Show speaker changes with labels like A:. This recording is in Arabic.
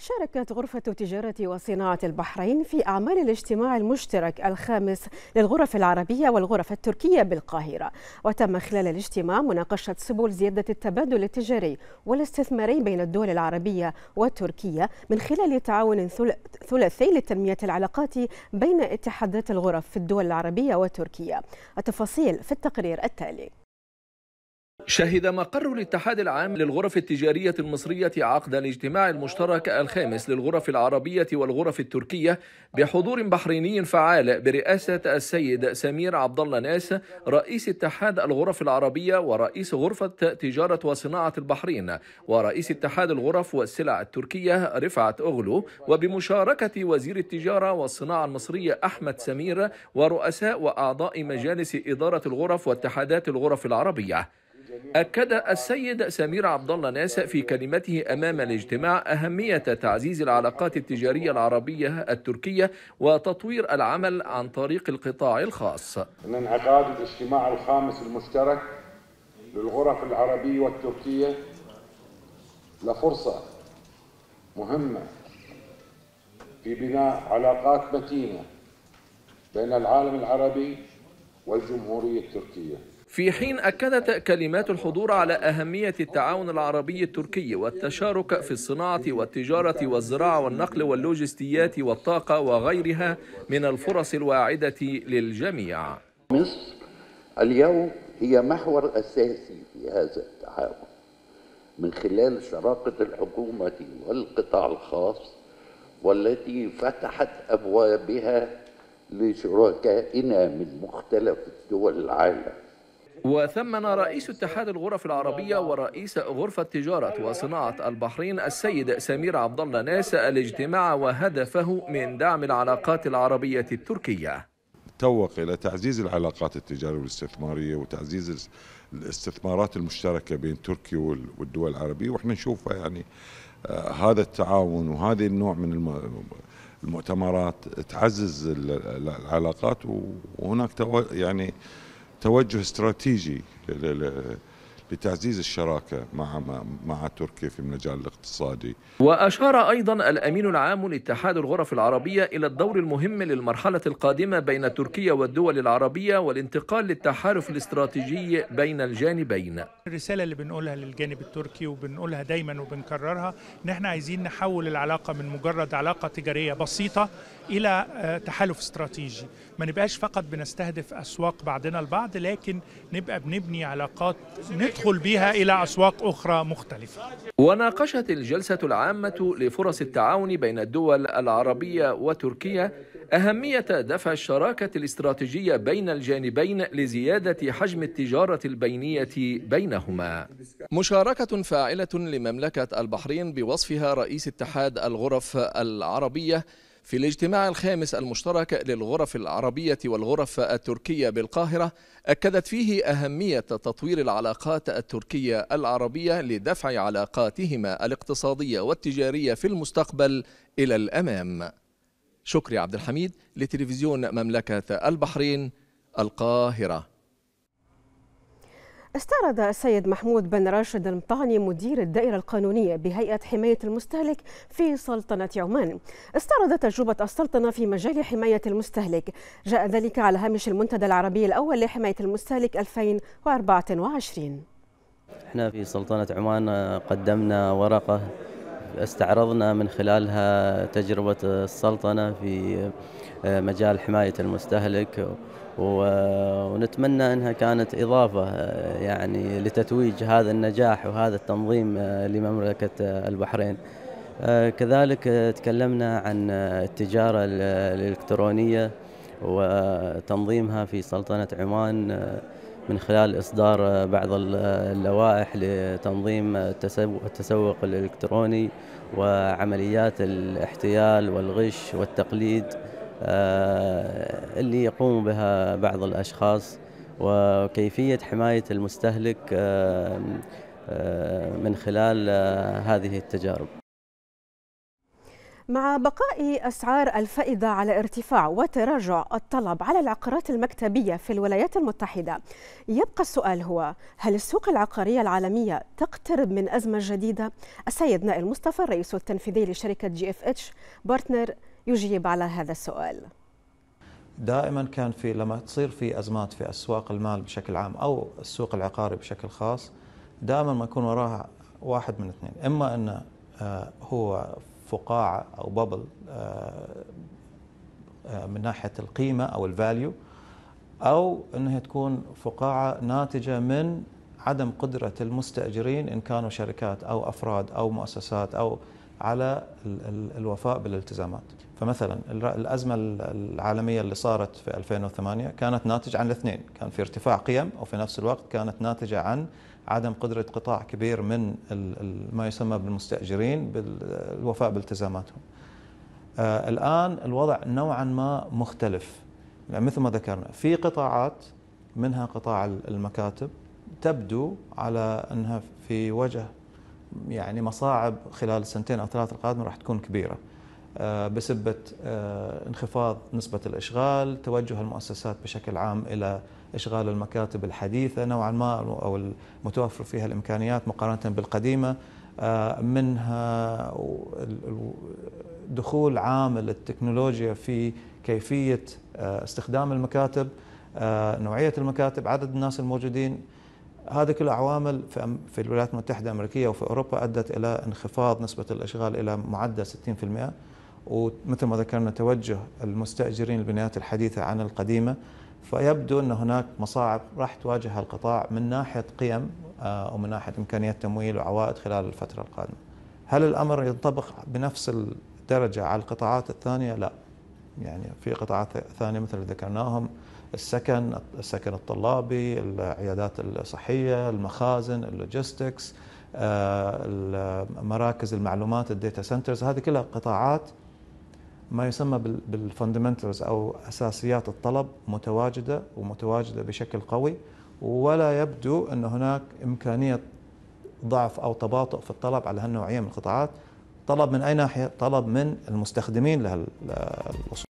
A: شاركت غرفة تجارة وصناعة البحرين في أعمال الاجتماع المشترك الخامس للغرف العربية والغرف التركية بالقاهرة وتم خلال الاجتماع مناقشة سبل زيادة التبادل التجاري والاستثماري بين الدول العربية والتركية من خلال تعاون ثلاثي لتنمية العلاقات بين اتحادات الغرف في الدول العربية وتركيا التفاصيل في التقرير التالي
B: شهد مقر الاتحاد العام للغرف التجارية المصرية عقد الاجتماع المشترك الخامس للغرف العربية والغرف التركية بحضور بحريني فعال برئاسة السيد سمير عبد الله ناس رئيس اتحاد الغرف العربية ورئيس غرفة تجارة وصناعة البحرين ورئيس اتحاد الغرف والسلع التركية رفعت أغلو وبمشاركة وزير التجارة والصناعة المصرية أحمد سمير ورؤساء وأعضاء مجالس إدارة الغرف واتحادات الغرف العربية أكد السيد سمير عبد الله ناس في كلمته أمام الاجتماع أهمية تعزيز العلاقات التجارية العربية التركية وتطوير العمل عن طريق القطاع الخاص. إن
A: انعقاد الاجتماع الخامس المشترك للغرف العربية والتركية لفرصة مهمة في بناء علاقات متينة بين العالم العربي والجمهورية التركية.
B: في حين أكدت كلمات الحضور على أهمية التعاون العربي التركي والتشارك في الصناعة والتجارة والزراعة والنقل واللوجستيات والطاقة وغيرها من الفرص الواعدة للجميع مصر اليوم هي محور أساسي في هذا التعاون من خلال شراكة الحكومة والقطاع الخاص والتي فتحت أبوابها لشركائنا من مختلف دول العالم وثمن رئيس اتحاد الغرف العربية ورئيس غرفة تجارة وصناعة البحرين السيد سمير عبد الله ناس الاجتماع وهدفه من دعم العلاقات العربية التركية
C: توق إلى تعزيز العلاقات التجارية والاستثمارية وتعزيز الاستثمارات المشتركة بين تركيا والدول العربية وإحنا نشوفها يعني آه، هذا التعاون وهذا النوع من المؤتمرات تعزز العلاقات وهناك يعني توجه استراتيجي لتعزيز الشراكه مع مع تركيا في المجال الاقتصادي.
B: واشار ايضا الامين العام لاتحاد الغرف العربيه الى الدور المهم للمرحله القادمه بين تركيا والدول العربيه والانتقال للتحالف الاستراتيجي بين الجانبين.
A: الرساله اللي بنقولها للجانب التركي وبنقولها دايما وبنكررها ان احنا عايزين نحول العلاقه من مجرد علاقه تجاريه بسيطه الى آه، تحالف استراتيجي، ما نبقاش فقط بنستهدف اسواق بعضنا البعض لكن نبقى بنبني علاقات يدخل بها إلى أسواق أخرى مختلفة
B: وناقشت الجلسة العامة لفرص التعاون بين الدول العربية وتركيا أهمية دفع الشراكة الاستراتيجية بين الجانبين لزيادة حجم التجارة البينية بينهما مشاركة فاعلة لمملكة البحرين بوصفها رئيس اتحاد الغرف العربية في الاجتماع الخامس المشترك للغرف العربية والغرف التركية بالقاهرة أكدت فيه أهمية تطوير العلاقات التركية العربية لدفع علاقاتهما الاقتصادية والتجارية في المستقبل إلى الأمام شكري عبد الحميد لتلفزيون مملكة البحرين القاهرة
A: استعرض السيد محمود بن راشد المطاني مدير الدائرة القانونية بهيئة حماية المستهلك في سلطنة عمان استعرض تجربة السلطنة في مجال حماية المستهلك جاء ذلك على هامش المنتدى العربي الأول لحماية المستهلك 2024 احنا في سلطنة عمان قدمنا ورقة استعرضنا من خلالها تجربة السلطنة في آه، مجال حماية المستهلك ونتمنى أنها كانت إضافة آه، يعني لتتويج هذا النجاح وهذا التنظيم آه، لمملكة البحرين كذلك تكلمنا عن التجارة الإلكترونية وتنظيمها في سلطنة عمان من خلال إصدار بعض اللوائح لتنظيم التسوق الإلكتروني وعمليات الاحتيال والغش والتقليد آه، اللي يقوم بها بعض الأشخاص وكيفية حماية المستهلك آه، آه، من خلال هذه التجارب مع بقاء أسعار الفائدة على ارتفاع وتراجع الطلب على العقارات المكتبية في الولايات المتحدة يبقى السؤال هو هل السوق العقارية العالمية تقترب من أزمة جديدة؟ السيد نائل مصطفى الرئيس التنفيذي لشركة جي اف اتش بارتنر يجيب على هذا السؤال
C: دائما كان في لما تصير في أزمات في أسواق المال بشكل عام أو السوق العقاري بشكل خاص دائما ما يكون وراها واحد من اثنين إما أنه آه، هو فقاعه او بابل آه، آه، من ناحيه القيمه او الفاليو او انها تكون فقاعه ناتجه من عدم قدره المستاجرين ان كانوا شركات او افراد او مؤسسات او على الوفاء بالالتزامات فمثلا الأزمة العالمية اللي صارت في 2008 كانت ناتج عن الاثنين كان في ارتفاع قيم وفي نفس الوقت كانت ناتجة عن عدم قدرة قطاع كبير من ما يسمى بالمستأجرين بالوفاء بالتزاماتهم آه، الآن الوضع نوعا ما مختلف يعني مثل ما ذكرنا في قطاعات منها قطاع المكاتب تبدو على أنها في وجه يعني مصاعب خلال السنتين او ثلاث القادمه راح تكون كبيره آه، بسبه آه، انخفاض نسبه الاشغال، توجه المؤسسات بشكل عام الى اشغال المكاتب الحديثه نوعا ما او المتوفر فيها الامكانيات مقارنه بالقديمه آه، منها دخول عامل التكنولوجيا في كيفيه استخدام المكاتب نوعيه المكاتب عدد الناس الموجودين هذه كلها عوامل في الولايات المتحدة الأمريكية وفي أوروبا أدت إلى انخفاض نسبة الإشغال إلى معدل 60% ومثل ما ذكرنا توجه المستأجرين البنايات الحديثة عن القديمة فيبدو أن هناك مصاعب راح تواجه القطاع من ناحية قيم آه، ومن ناحية إمكانيات تمويل وعوائد خلال الفترة القادمة هل الأمر ينطبق بنفس الدرجة على القطاعات الثانية؟ لا يعني في قطاعات ثانية مثل ذكرناهم السكن السكن الطلابي العيادات الصحيه المخازن اللوجيستكس آه، مراكز المعلومات الداتا سنترز هذه كلها قطاعات ما يسمى بالفندمنتالز او اساسيات الطلب متواجده ومتواجده بشكل قوي ولا يبدو ان هناك امكانيه ضعف او تباطؤ في الطلب على هالنوعيه من القطاعات طلب من اي ناحيه؟ طلب من المستخدمين لهالاصول